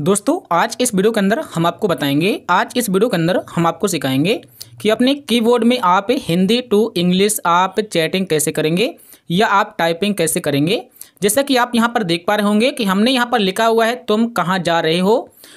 दोस्तों आज इस वीडियो के अंदर हम आपको बताएंगे आज इस वीडियो के अंदर हम आपको सिखाएंगे कि अपने कीबोर्ड में आप हिंदी टू इंग्लिश आप चैटिंग कैसे करेंगे या आप टाइपिंग कैसे करेंगे जैसा कि आप यहाँ पर देख पा रहे होंगे कि हमने यहाँ पर लिखा हुआ है तुम कहाँ जा रहे हो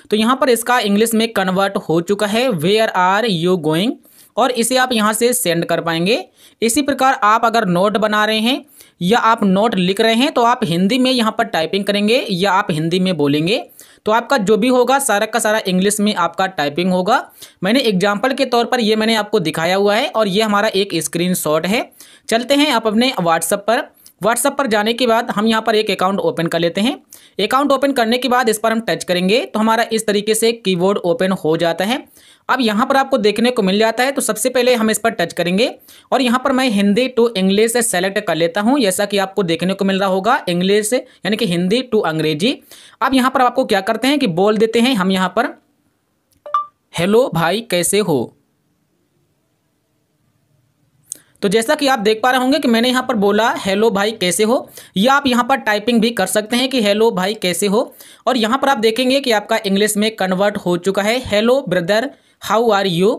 तो यहाँ पर इसका इंग्लिश में कन्वर्ट हो चुका है वेयर आर यू गोइंग और इसे आप यहाँ से सेंड कर पाएंगे इसी प्रकार आप अगर नोट बना रहे हैं या आप नोट लिख रहे हैं तो आप हिंदी में यहाँ पर टाइपिंग करेंगे या आप हिंदी में बोलेंगे तो आपका जो भी होगा सारा का सारा इंग्लिश में आपका टाइपिंग होगा मैंने एग्जाम्पल के तौर पर ये मैंने आपको दिखाया हुआ है और ये हमारा एक स्क्रीन है चलते हैं आप अपने व्हाट्सअप पर व्हाट्सअप पर जाने के बाद हम यहाँ पर एक अकाउंट ओपन कर लेते हैं अकाउंट ओपन करने के बाद इस पर हम टच करेंगे तो हमारा इस तरीके से कीबोर्ड ओपन हो जाता है अब यहाँ पर आपको देखने को मिल जाता है तो सबसे पहले हम इस पर टच करेंगे और यहाँ पर मैं हिंदी टू इंग्लिश सेलेक्ट कर लेता हूँ जैसा कि आपको देखने को मिल रहा होगा इंग्लिश यानी कि हिंदी टू अंग्रेजी अब यहाँ पर आपको क्या करते हैं कि बोल देते हैं हम यहाँ पर हेलो भाई कैसे हो तो जैसा कि आप देख पा रहे होंगे कि मैंने यहाँ पर बोला हेलो भाई कैसे हो या आप यहाँ पर टाइपिंग भी कर सकते हैं कि हेलो भाई कैसे हो और यहाँ पर आप देखेंगे कि आपका इंग्लिश में कन्वर्ट हो चुका है hello brother how are you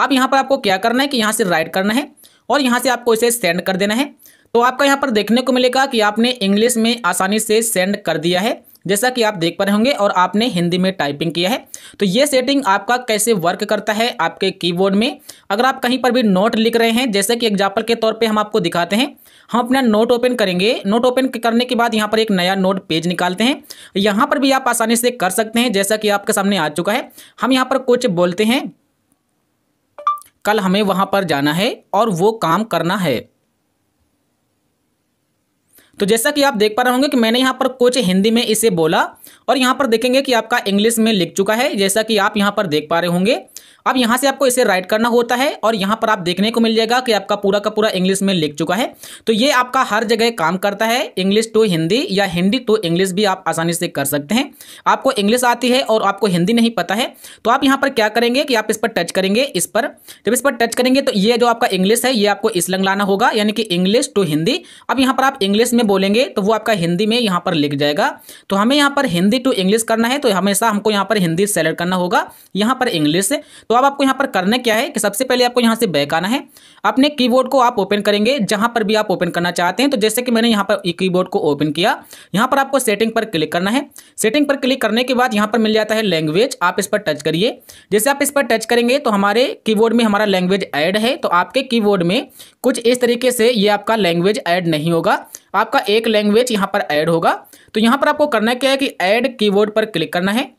अब यहाँ पर आपको क्या करना है कि यहाँ से राइट करना है और यहाँ से आपको इसे सेंड कर देना है तो आपका यहाँ पर देखने को मिलेगा कि आपने इंग्लिश में आसानी से सेंड कर दिया है जैसा कि आप देख पा रहे होंगे और आपने हिंदी में टाइपिंग किया है तो ये सेटिंग आपका कैसे वर्क करता है आपके कीबोर्ड में अगर आप कहीं पर भी नोट लिख रहे हैं जैसे कि एग्जाम्पल के तौर पर हम आपको दिखाते हैं हम अपना नोट ओपन करेंगे नोट ओपन करने के बाद यहाँ पर एक नया नोट पेज निकालते हैं यहाँ पर भी आप आसानी से कर सकते हैं जैसा कि आपके सामने आ चुका है हम यहाँ पर कुछ बोलते हैं कल हमें वहाँ पर जाना है और वो काम करना है तो जैसा कि आप देख पा रहे होंगे कि मैंने यहाँ पर कुछ हिंदी में इसे बोला और यहाँ पर देखेंगे कि आपका इंग्लिश में लिख चुका है जैसा कि आप यहाँ पर देख पा रहे होंगे अब यहां से आपको इसे राइट करना होता है और यहां पर आप देखने को मिल जाएगा कि आपका पूरा का पूरा इंग्लिश में लिख चुका है तो ये आपका हर जगह काम करता है इंग्लिश टू हिंदी या हिंदी टू इंग्लिश भी आप आसानी से कर सकते हैं आपको इंग्लिश आती है और आपको हिंदी नहीं पता है तो आप यहां पर क्या करेंगे कि आप इस पर टच करेंगे इस पर जब इस पर टच करेंगे तो ये जो आपका इंग्लिश है ये आपको इसलंग लाना होगा यानी कि इंग्लिश टू हिंदी अब यहां पर आप इंग्लिश में बोलेंगे तो वो आपका हिंदी में यहां पर लिख जाएगा तो हमें यहां पर हिंदी टू इंग्लिश करना है तो हमेशा हमको यहां पर हिंदी सेलेक्ट करना होगा यहां पर इंग्लिश तो अब आपको यहाँ पर करना क्या है कि सबसे पहले आपको यहाँ से बैक आना है अपने कीबोर्ड को आप ओपन करेंगे जहाँ पर भी आप ओपन करना चाहते हैं तो जैसे कि मैंने यहाँ पर कीबोर्ड को ओपन किया यहाँ पर आपको सेटिंग पर क्लिक करना है सेटिंग पर क्लिक करने के बाद यहाँ पर मिल जाता है लैंग्वेज आप इस पर टच करिए जैसे आप इस पर टच करेंगे तो हमारे की में हमारा लैंग्वेज ऐड है तो आपके की में कुछ इस तरीके से ये आपका लैंग्वेज ऐड नहीं होगा आपका एक लैंग्वेज यहाँ पर ऐड होगा तो यहाँ पर आपको करना क्या है कि ऐड कीबोर्ड पर क्लिक करना है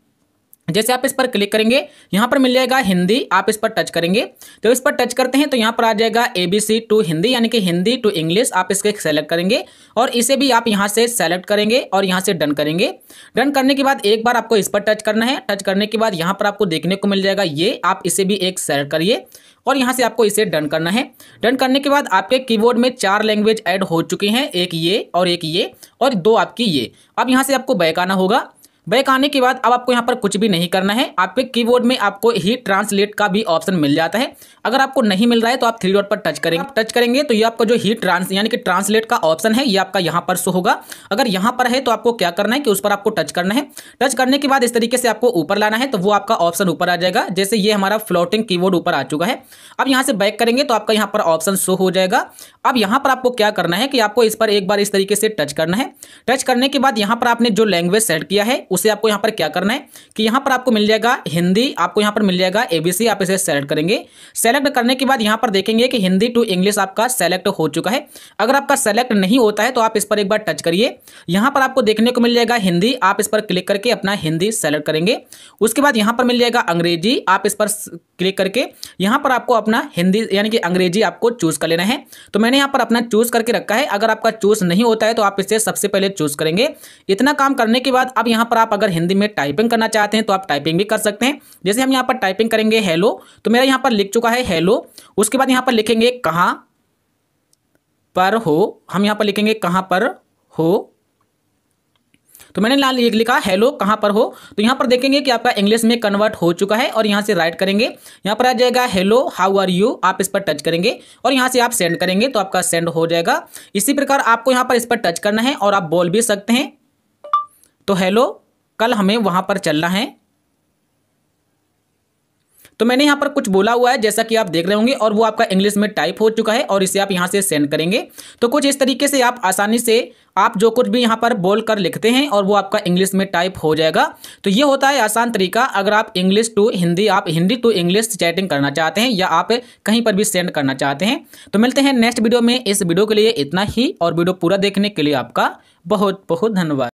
जैसे आप इस पर क्लिक करेंगे यहाँ पर मिल जाएगा हिंदी आप इस पर टच करेंगे तो इस पर टच करते हैं तो यहाँ पर आ जाएगा A B C to Hindi यानी कि हिंदी टू इंग्लिश आप इसके सेलेक्ट करेंगे और इसे भी आप यहाँ से सेलेक्ट करेंगे और यहाँ से डन करेंगे डन करने के बाद एक बार आपको इस पर टच करना है टच करने के बाद यहाँ पर आपको देखने को मिल जाएगा ये आप इसे भी एक सेलेक्ट करिए और यहाँ से आपको इसे डन करना है डन करने के बाद आपके कीबोर्ड में चार लैंग्वेज ऐड हो चुके हैं एक ये और एक ये और दो आपकी ये अब यहाँ से आपको बैक आना होगा बैक आने के बाद अब आपको यहाँ पर कुछ भी नहीं करना है आपके कीबोर्ड में आपको ही ट्रांसलेट का भी ऑप्शन मिल जाता है अगर आपको नहीं मिल रहा है तो आप थ्री डॉट पर टच करेंगे टच करेंगे तो ये आपका जो ही ट्रांस यानी कि ट्रांसलेट का ऑप्शन है ये आपका यहाँ पर शो होगा अगर यहाँ पर है तो आपको क्या करना है कि उस पर आपको टच करना है टच करने के बाद इस तरीके से आपको ऊपर लाना है तो वो आपका ऑप्शन ऊपर आ जाएगा जैसे ये हमारा फ्लोटिंग की ऊपर आ चुका है अब यहाँ से बैक करेंगे तो आपका यहाँ पर ऑप्शन शो हो जाएगा अब यहाँ पर आपको क्या करना है कि आपको इस पर एक बार इस तरीके से टच करना है टच करने के बाद यहाँ पर आपने जो लैंग्वेज सेट किया है उसे आपको यहाँ पर क्या करना है कि यहाँ पर आपको मिल जाएगा हिंदी आपको यहाँ पर मिल जाएगा एबीसी आप इसे सेलेक्ट करेंगे सेलेक्ट करने के बाद यहाँ पर देखेंगे कि हिंदी टू इंग्लिश आपका सेलेक्ट हो चुका है अगर आपका सेलेक्ट नहीं होता है तो आप इस पर एक बार टच करिए यहाँ पर आपको देखने को मिल जाएगा हिंदी आप इस पर क्लिक करके अपना हिंदी सेलेक्ट करेंगे उसके बाद यहाँ पर मिल जाएगा अंग्रेजी आप इस पर क्लिक करके यहाँ पर आपको अपना हिंदी यानी कि अंग्रेजी आपको चूज कर लेना है तो मैंने यहाँ पर अपना चूज करके रखा है अगर आपका चूज नहीं होता है तो आप इसे सबसे पहले चूज करेंगे इतना काम करने के बाद अब यहाँ पर आप अगर हिंदी में टाइपिंग करना चाहते हैं तो आप टाइपिंग भी कर सकते हैं जैसे हम यहाँ पर टाइपिंग करेंगे हेलो तो मेरा यहाँ पर लिख चुका है हेलो उसके बाद यहाँ पर लिखेंगे कहाँ पर हो हम यहाँ पर लिखेंगे कहाँ पर हो तो मैंने लाल लिखा हेलो कहाँ पर हो तो यहाँ पर देखेंगे कि आपका इंग्लिश में कन्वर्ट हो चुका है और यहाँ से राइट करेंगे यहाँ पर आ जाएगा हेलो हाउ आर यू आप इस पर टच करेंगे और यहाँ से आप सेंड करेंगे तो आपका सेंड हो जाएगा इसी प्रकार आपको यहाँ पर इस पर टच करना है और आप बोल भी सकते हैं तो हेलो कल हमें वहां पर चलना है तो मैंने यहां पर कुछ बोला हुआ है जैसा कि आप देख रहे होंगे और वो आपका इंग्लिश में टाइप हो चुका है और इसे आप यहां से सेंड करेंगे तो कुछ इस तरीके से आप आसानी से आप जो कुछ भी यहां पर बोल कर लिखते हैं और वो आपका इंग्लिश में टाइप हो जाएगा तो ये होता है आसान तरीका अगर आप इंग्लिश टू हिंदी आप हिंदी टू इंग्लिश चैटिंग करना चाहते हैं या आप कहीं पर भी सेंड करना चाहते हैं तो मिलते हैं नेक्स्ट वीडियो में इस वीडियो के लिए इतना ही और वीडियो पूरा देखने के लिए आपका बहुत बहुत धन्यवाद